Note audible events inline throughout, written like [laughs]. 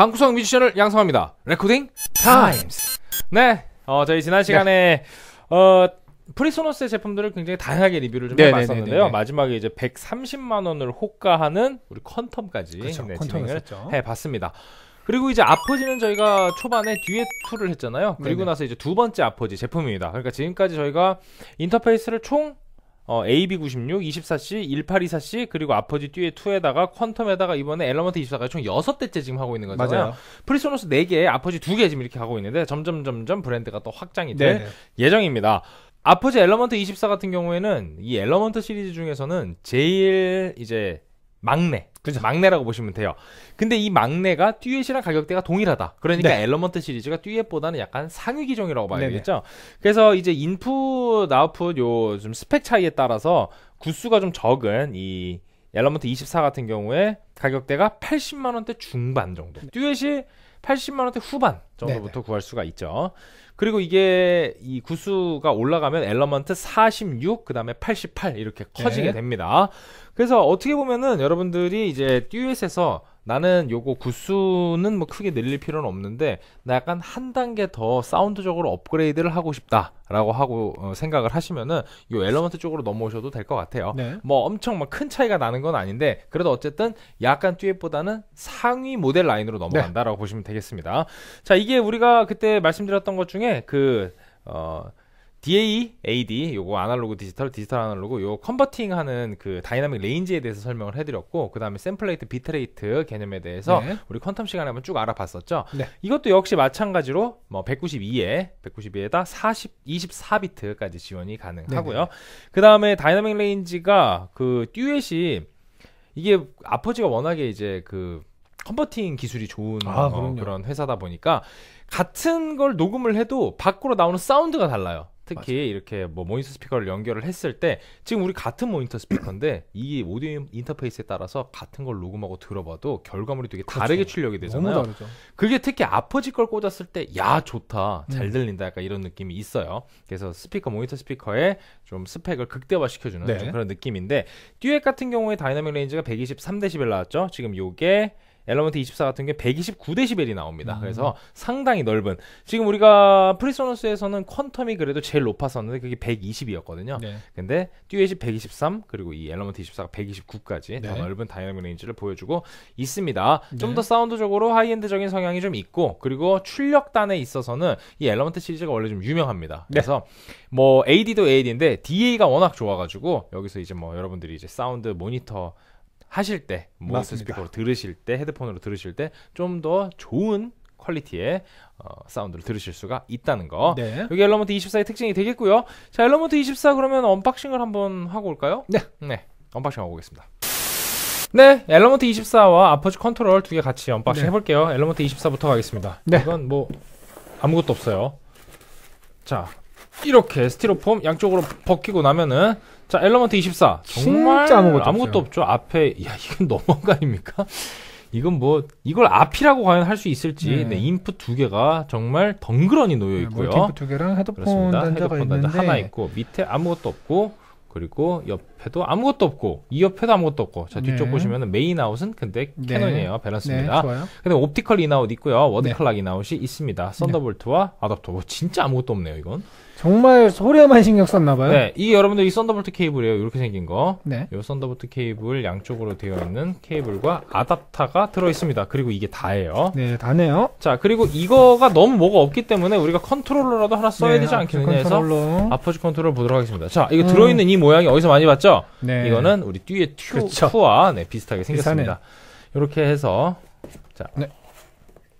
방구석 뮤지션을 양성합니다. 레코딩 타임스. 네, 어, 저희 지난 네. 시간에 네. 어, 프리소노스의 제품들을 굉장히 다양하게 리뷰를 좀 해봤었는데요. 마지막에 이제 130만 원을 호가하는 우리 컨텀까지 그렇죠. 네, 진행을 했었 해봤습니다. 그리고 이제 아포지는 저희가 초반에 듀엣 툴을 했잖아요. 그리고 네네. 나서 이제 두 번째 아포지 제품입니다. 그러니까 지금까지 저희가 인터페이스를 총 어, AB96, 24C, 1824C 그리고 아퍼지 듀에 2에다가 퀀텀에다가 이번에 엘러먼트 24까지 총 6대째 지금 하고 있는 거잖아요 프리소노스 4개, 아퍼지 2개 지금 이렇게 하고 있는데 점점 점점 브랜드가 또 확장이 될 네네. 네. 예정입니다. 아퍼지 엘러먼트 24 같은 경우에는 이 엘러먼트 시리즈 중에서는 제일 이제 막내 그렇죠. 막내라고 보시면 돼요. 근데 이 막내가 듀엣이랑 가격대가 동일하다. 그러니까 네. 엘러먼트 시리즈가 듀엣보다는 약간 상위 기종이라고 봐야겠죠. 그래서 이제 인풋, 아웃풋 요좀 스펙 차이에 따라서 구수가 좀 적은 이 엘러먼트 24 같은 경우에 가격대가 80만 원대 중반 정도. 듀엣이 80만 원대 후반. 정도부터 네네. 구할 수가 있죠. 그리고 이게 이 구수가 올라가면 엘러먼트 46, 그 다음에 88 이렇게 커지게 네. 됩니다. 그래서 어떻게 보면은 여러분들이 이제 듀엣에서 나는 요거 구수는 뭐 크게 늘릴 필요는 없는데 나 약간 한 단계 더 사운드적으로 업그레이드를 하고 싶다라고 하고 어, 생각을 하시면은 요 엘러먼트 쪽으로 넘어오셔도 될 것 같아요. 네. 뭐 엄청 막 큰 차이가 나는 건 아닌데 그래도 어쨌든 약간 듀엣보다는 상위 모델 라인으로 넘어간다라고 네. 보시면 되겠습니다. 자 이게 이게 우리가 그때 말씀드렸던 것 중에 그 어, DA, e, AD, 요거 아날로그 디지털, 디지털 아날로그, 요 컨버팅 하는 그 다이나믹 레인지에 대해서 설명을 해드렸고, 그 다음에 샘플레이트, 비트레이트 개념에 대해서 네. 우리 퀀텀 시간에 한번 쭉 알아봤었죠. 네. 이것도 역시 마찬가지로 뭐 192에, 192에다 40, 24비트까지 지원이 가능하고요. 네, 네. 그 다음에 다이나믹 레인지가 그 듀엣이 이게 아퍼지가 워낙에 이제 그 컨버팅 기술이 좋은 아, 어, 그런 회사다 보니까 같은 걸 녹음을 해도 밖으로 나오는 사운드가 달라요. 특히 맞아. 이렇게 뭐 모니터 스피커를 연결을 했을 때 지금 우리 같은 모니터 스피커인데 이 오디오 인터페이스에 따라서 같은 걸 녹음하고 들어봐도 결과물이 되게 그렇죠. 다르게 출력이 되잖아요. 그게 특히 아퍼지 걸 꽂았을 때 야 좋다 잘 음. 들린다 약간 이런 느낌이 있어요. 그래서 스피커 모니터 스피커의 좀 스펙을 극대화 시켜주는 네. 그런 느낌인데 듀엣 같은 경우에 다이나믹 레인지가 123dB 나왔죠. 지금 요게 엘러먼트 24 같은 게 129데시벨이 나옵니다. 음. 그래서 상당히 넓은 지금 우리가 프리소너스에서는 퀀텀이 그래도 제일 높았었는데 그게 120이었거든요. 네. 근데 듀엣이 123 그리고 이 엘러먼트 24가 129까지 네. 더 넓은 다이나믹 레인지를 보여주고 있습니다. 네. 좀더 사운드적으로 하이엔드적인 성향이 좀 있고 그리고 출력단에 있어서는 이 엘러먼트 시리즈가 원래 좀 유명합니다. 네. 그래서 뭐 AD도 AD인데 DA가 워낙 좋아가지고 여기서 이제 뭐 여러분들이 이제 사운드 모니터 하실 때모스 스피커로 들으실 때 헤드폰으로 들으실 때 좀 더 좋은 퀄리티의 어, 사운드를 들으실 수가 있다는 거. 네. 여기 엘러먼트 24의 특징이 되겠고요. 자, 엘러먼트 24 그러면 언박싱을 한번 하고 올까요? 네. 네. 언박싱 하고 오겠습니다. 네, 엘러먼트 24와 아퍼즈 컨트롤 두 개 같이 언박싱 네. 해볼게요. 엘러먼트 24부터 가겠습니다. 네. 이건 뭐 아무것도 없어요. 자, 이렇게 스티로폼 양쪽으로 벗기고 나면은 자 엘러먼트 24 정말 아무것도, 아무것도 없죠. 앞에 야 이건 [laughs] 너무한 거 아닙니까? 이건 뭐 이걸 앞이라고 과연 할 수 있을지 네. 네, 인풋 두 개가 정말 덩그러니 놓여 있고요. 네, 두 개랑 헤드폰 그렇습니다. 단자가 헤드폰 단자 있는데. 하나 있고 밑에 아무것도 없고 그리고 옆에도 아무것도 없고 이 옆에도 아무것도 없고 자 뒤쪽 네. 보시면 메인 아웃은 근데 네. 캐논이에요 밸런스입니다. 네, 근데 옵티컬 인아웃 있고요 워드클락 네. 인아웃이 있습니다. 썬더볼트와 네. 아답터 뭐 진짜 아무것도 없네요 이건. 정말 소리에만 신경 썼나봐요. 네, 이 여러분들 이 썬더볼트 케이블이에요. 이렇게 생긴 거. 네. 이 썬더볼트 케이블 양쪽으로 되어 있는 케이블과 아답타가 들어 있습니다. 그리고 이게 다예요. 네, 다네요. 자, 그리고 이거가 너무 뭐가 없기 때문에 우리가 컨트롤러라도 하나 써야 네, 되지 않겠느냐 해서 아퍼즈 컨트롤러 보도록 하겠습니다. 자, 이거 음. 들어 있는 이 모양이 어디서 많이 봤죠? 네. 이거는 우리 뒤에 튜, 그와 네, 비슷하게 생겼습니다. 비슷하네. 이렇게 해서 자, 네.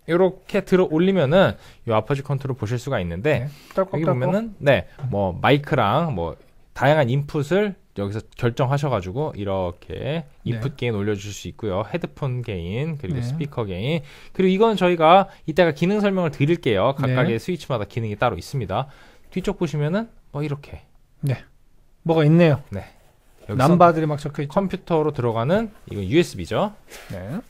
이렇게 들어 올리면은 이아퍼지 컨트롤 보실 수가 있는데 네. 여기 보면은 네뭐 마이크랑 뭐 다양한 인풋을 여기서 결정하셔가지고 이렇게 네. 인풋 네. 게인 올려주실수 있고요. 헤드폰 게인 그리고 네. 스피커 게인 그리고 이건 저희가 이따가 기능 설명을 드릴게요. 각각의 네. 스위치마다 기능이 따로 있습니다. 뒤쪽 보시면은 뭐 이렇게 네 뭐가 있네요. 네 남바들이 막 적혀 있죠. 컴퓨터로 들어가는 이건 USB죠. 네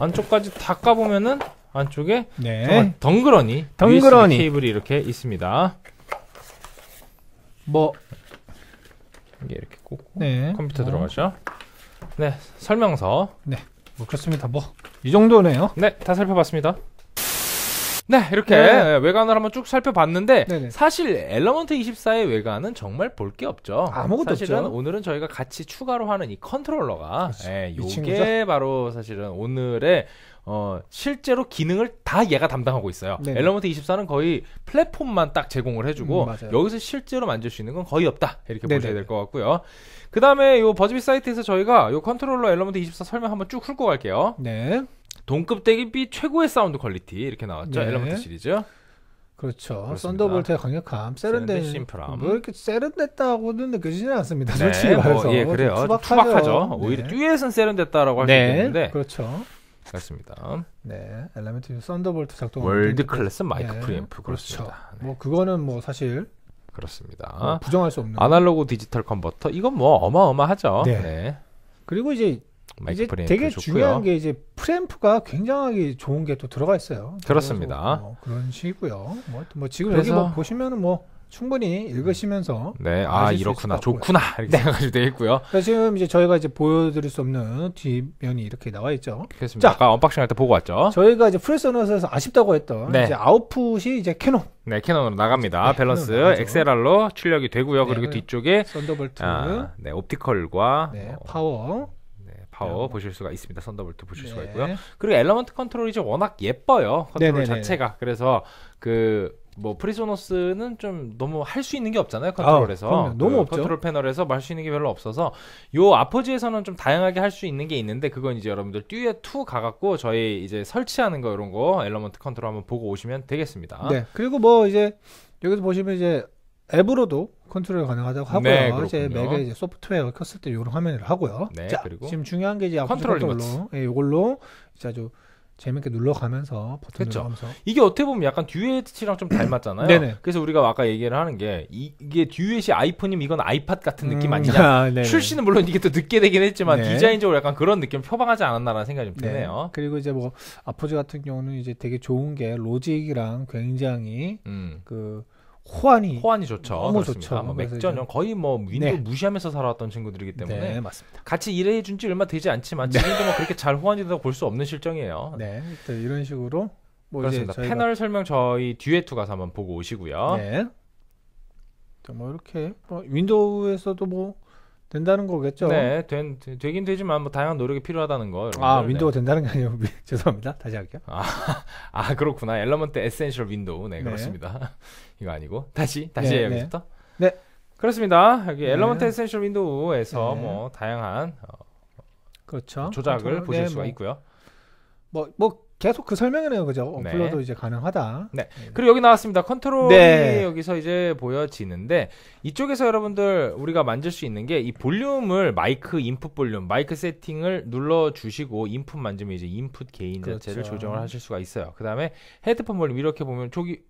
안쪽까지 다 까보면은 안쪽에 네. 덩그러니 덩그러니 케이블이 이렇게 있습니다. 뭐 이게 이렇게 꽂고 네. 컴퓨터 어. 들어가죠. 네 설명서. 네뭐 그렇습니다. 뭐 이 정도네요. 네다 살펴봤습니다. 네, 이렇게 네. 예, 외관을 한번 쭉 살펴봤는데 네네. 사실 엘러먼트 24의 외관은 정말 볼 게 없죠. 아무것도 사실은 없죠. 오늘은 저희가 같이 추가로 하는 이 컨트롤러가 그렇죠. 예, 요게 바로 사실은 오늘의 어, 실제로 기능을 다 얘가 담당하고 있어요. 네네. 엘러먼트 24는 거의 플랫폼만 딱 제공을 해주고 음, 여기서 실제로 만질 수 있는 건 거의 없다 이렇게 네네. 보셔야 될 것 같고요. 그 다음에 이 버즈비 사이트에서 저희가 이 컨트롤러 엘러먼트 24 설명 한번 쭉 훑고 갈게요. 네. 동급 대비 기 최고의 사운드 퀄리티 이렇게 나왔죠. 네. 예. 엘러먼트 시리즈. 그렇죠. 썬더볼트의 강력함, 세련된 심플함. 뭐 이렇게 세련됐다고는 느껴지지는 않습니다. 네, 솔직히 뭐, 말해서. 뭐, 예, 그래요. 투박하죠. 투박하죠. 오히려 네. 듀엣은 세련됐다라고 할수 네. 있는데. 그렇죠. 그렇습니다. 네, 엘레멘트 썬더볼트 작동. 월드 클래스 마이크 네. 프리앰프 그렇죠. 그렇습니다. 그렇죠. 네. 뭐 그거는 뭐 사실 그렇습니다. 뭐 부정할 수 없는 아날로그 디지털 컨버터 이건 뭐 어마어마하죠. 네. 네. 그리고 이제 마이크 프레임 되게 좋고요. 중요한 게 이제 프젬프가 굉장하게 좋은 게 또 들어가 있어요. 그렇습니다. 뭐 그런 식이고요. 뭐, 뭐 지금 그래서... 여기 뭐 보시면은 뭐 충분히 읽으시면서 네, 아 이렇구나, 좋구나 [laughs] 이렇게 네. 생각이 돼 있고요. 지금 이제 저희가 이제 보여드릴 수 없는 뒷면이 이렇게 나와 있죠. 그렇습니다. 자, 아까 언박싱 할 때 보고 왔죠. 저희가 이제 프레스너스에서 아쉽다고 했던 네. 이제 아웃풋이 이제 캐논. 네, 캐논으로 나갑니다. 네, 밸런스 엑셀알로 출력이 되고요. 그리고 네, 뒤쪽에 썬더볼트, 아, 네, 옵티컬과 네, 어, 파워, 파워 네. 보실 수가 있습니다. 썬더볼트 보실 수가 네. 있고요. 그리고 엘러먼트 컨트롤이 좀 워낙 예뻐요. 컨트롤 네, 자체가 그래서 그 뭐 프리소노스는 좀 너무 할 수 있는 게 없잖아요 아, 컨트롤에서 아, 너무 그 없죠 컨트롤 패널에서 말 뭐 할수 있는 게 별로 없어서 요 아포지에서는 좀 다양하게 할 수 있는 게 있는데 그건 이제 여러분들 듀엣 2 가갖고 저희 이제 설치하는 거 이런 거 엘러먼트 컨트롤 한번 보고 오시면 되겠습니다 네 그리고 뭐 이제 여기서 보시면 이제 앱으로도 컨트롤 가능하다고 하고요. 네, 이제 맥에 이제 소프트웨어 켰을 때 이런 화면을 하고요. 네, 자, 그리고 지금 중요한 게 이제 컨트롤 컨트롤로 예, 이걸로 이제 아주 재밌게 눌러가면서 버튼 그쵸. 눌러가면서 이게 어떻게 보면 약간 듀엣이랑 좀 [clears throat] 닮았잖아요. 네네. 그래서 우리가 아까 얘기를 하는 게 이, 게 듀엣이 아이폰이면 이건 아이팟 같은 음, 느낌 아, 아니냐. 음, 아, 출시는 물론 이게 또 늦게 되긴 했지만 네. 디자인적으로 약간 그런 느낌 표방하지 않았나라는 생각이 좀 네. 드네요. 네. 그리고 이제 뭐 아포즈 같은 경우는 이제 되게 좋은 게 로직이랑 굉장히 음. 그 호환이 호환이 좋죠. 너무 그렇습니다. 좋죠. 뭐 맥전형 거의 뭐 윈도 네. 무시하면서 살아왔던 친구들이기 네, 때문에 네, 맞습니다. 같이 일해 준 지 얼마 되지 않지만 네. 지금도 뭐 그렇게 잘 호환이 된다고 볼수 없는 실정이에요. 네. 일단 이런 식으로 뭐 그렇습니다. 저희가... 패널 설명 저희 듀엣투 가서 한번 보고 오시고요. 네. 뭐 이렇게 뭐 윈도우에서도 뭐 된다는 거겠죠. 네, 된, 되, 긴 되지만 뭐 다양한 노력이 필요하다는 거. 아, 윈도우 네. 된다는 게 아니에요. [laughs] 죄송합니다. 다시 할게요. 아, [laughs] 아 그렇구나. 엘러먼트 에센셜 윈도우. 네, 네. 그렇습니다. [laughs] 이거 아니고 다시 다시 네, 여기부터. 네. 네. 그렇습니다. 여기 네. 엘러먼트 에센셜 윈도우에서 네. 뭐 다양한 어, 그렇죠. 조작을 보실 수가 뭐. 있고요. 뭐뭐 뭐, 뭐 계속 그 설명이네요, 그죠? 어플로도 네. 이제 가능하다. 네. 네. 그리고 여기 나왔습니다. 컨트롤이 네. 여기서 이제 보여지는데 이쪽에서 여러분들 우리가 만질 수 있는 게 이 볼륨을 마이크 인풋 볼륨, 마이크 세팅을 눌러 주시고 인풋 만지면 이제 인풋 게인 그렇죠. 자체를 조정을 하실 수가 있어요. 그다음에 헤드폰 볼륨 이렇게 보면 저기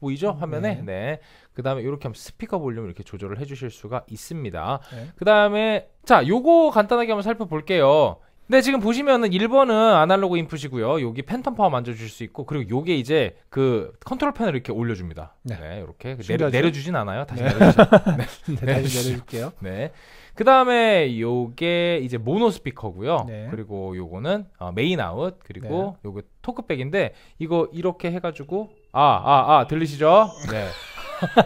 보이죠? 화면에. 네. 네. 그 다음에 이렇게 하면 스피커 볼륨 이렇게 조절을 해주실 수가 있습니다. 네. 그 다음에, 자, 요거 간단하게 한번 살펴볼게요. 근데 지금 보시면은 1번은 아날로그 인풋이고요. 여기 팬텀 파워 만져줄 수 있고 그리고 요게 이제 그 컨트롤 펜을 이렇게 올려줍니다. 네, 네 이렇게 그 내려, 내려주진 않아요. 다시 네. 내려주죠. 네. [laughs] 네, 다시 네. 내려줄게요. 네. 그 다음에 요게 이제 모노 스피커고요. 네. 그리고 요거는 어, 메인 아웃 그리고 네. 요거 토크백인데 이거 이렇게 해가지고 아 아아 아, 아, 들리시죠? 네.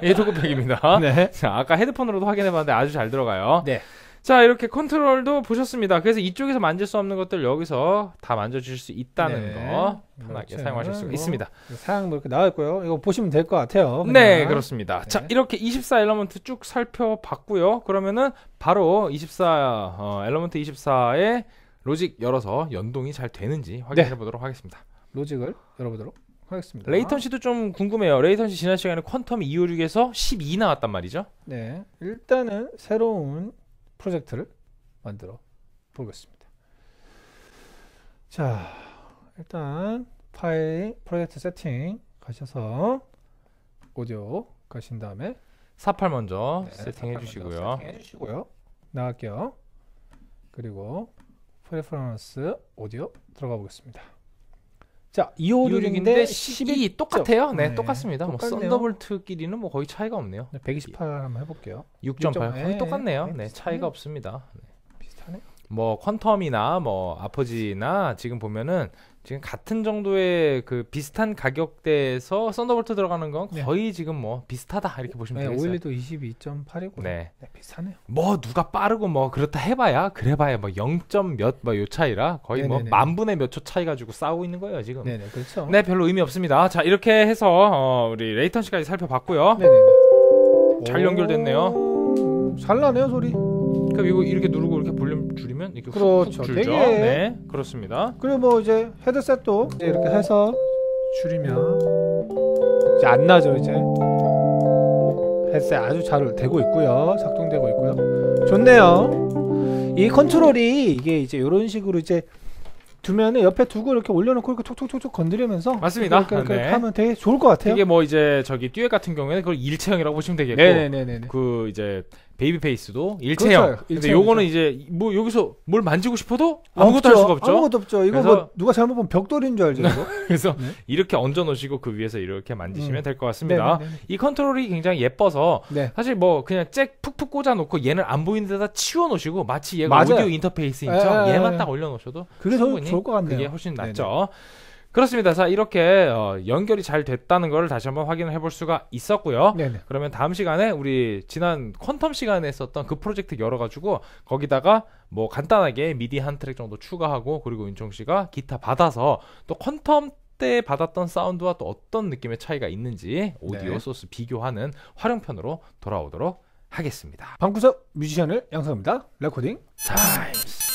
[laughs] 이 토크백입니다. 네. 자, 아까 헤드폰으로도 확인해봤는데 아주 잘 들어가요. 네. 자 이렇게 컨트롤도 보셨습니다. 그래서 이쪽에서 만질 수 없는 것들 여기서 다 만져주실 수 있다는 네. 거 편하게 그렇죠. 사용하실 수 있습니다. 사양도 이렇게 나와 있고요. 이거 보시면 될 것 같아요. 네, 그냥. 네 그렇습니다. 네. 자 이렇게 24 엘러먼트 쭉 살펴봤고요. 그러면은 바로 24 어, 엘러먼트 24의 로직 열어서 연동이 잘 되는지 확인해 네. 보도록 네. 하겠습니다. 로직을 열어보도록 하겠습니다. 레이턴시도 좀 궁금해요. 레이턴시 지난 시간에 퀀텀 256에서 12 나왔단 말이죠. 네. 일단은 새로운 프로젝트를 만들어 보겠습니다. 자, 일단 파일 프로젝트 세팅 가셔서 오디오 가신 다음에 48 먼저 네, 세팅해 주시고요. 세팅해 주시고요. 나갈게요. 그리고 프레퍼런스 오디오 들어가 보겠습니다. 자, 256인데 12 똑같아요. 네, 네, 똑같습니다. 뭐 똑같네요. 뭐 썬더볼트끼리는 뭐 거의 차이가 없네요. 128 한번 해볼게요. 6.8 거의 네, 똑같네요. 네, 네 차이가 없습니다. 네. 비슷하네요. 뭐 퀀텀이나 뭐 아퍼지나 지금 보면은 지금 같은 정도의 그 비슷한 가격대에서 썬더볼트 들어가는 건 네. 거의 네. 지금 뭐 비슷하다 이렇게 보시면 네, 되겠어요. 오일리도 22.8이고 네. 네. 비슷하네요. 뭐 누가 빠르고 뭐 그렇다 해봐야 그래봐야 뭐 0.몇 뭐 요 차이라 거의 뭐 네네네. 뭐 만분의 몇 초 차이 가지고 싸우고 있는 거예요 지금. 네네 그렇죠. 네 별로 의미 없습니다. 자 이렇게 해서 어, 우리 레이턴 시까지 살펴봤고요. 네네네. 잘 연결됐네요. 잘 나네요 소리. 그럼 그러니까 이거 이렇게 누르고. 이렇게 볼륨 줄이면 이렇게 그렇죠. 훅 줄죠. 되게- 네, 그렇습니다. 그리고 뭐 이제 헤드셋도 이제 이렇게 해서 줄이면 이제 안 나죠 이제 헤드셋 아주 잘 되고 있고요 작동되고 있고요 좋네요 이 컨트롤이 이게 이제 이런 식으로 이제 두면은 옆에 두고 이렇게 올려놓고 이렇게 톡톡톡톡 건드리면서 맞습니다. 이렇게, 이렇게 네. 하면 되게 좋을 것 같아요 이게 뭐 이제 저기 듀엣 같은 경우에는 그걸 일체형이라고 보시면 되겠고 네네네네 네, 네, 네, 그 이제 베이비 페이스도 일체형. 그렇죠. 근데 요거는 이제 뭐 여기서 뭘 만지고 싶어도 아무것도 없죠. 할 수가 없죠. 아무것도 없죠. 이거 뭐 누가 잘못 보면 벽돌인 줄 알죠. [laughs] 그래서 네? 이렇게 얹어 놓으시고 그 위에서 이렇게 만지시면 음. 될것 같습니다. 네네네네. 네, 네, 네. 이 컨트롤이 굉장히 예뻐서 네. 사실 뭐 그냥 잭 푹푹 꽂아 놓고 얘는 안 보이는 데다 치워 놓으시고 마치 얘가 맞아요. 오디오 인터페이스인 점 예, 예, 얘만 예. 딱 올려 놓으셔도 그게 더 좋을 것 같네요. 그게 훨씬 낫죠. 네네. 그렇습니다. 자, 이렇게 어, 연결이 잘 됐다는 걸 다시 한번 확인을 해볼 수가 있었고요. 네네. 그러면 다음 시간에 우리 지난 퀀텀 시간에 했었던 그 프로젝트 열어가지고 거기다가 뭐 간단하게 미디 한 트랙 정도 추가하고 그리고 윤총 씨가 기타 받아서 또 퀀텀 때 받았던 사운드와 또 어떤 느낌의 차이가 있는지 오디오 네. 소스 비교하는 활용편으로 돌아오도록 하겠습니다. 방구석 뮤지션을 양성합니다. 레코딩 타임스.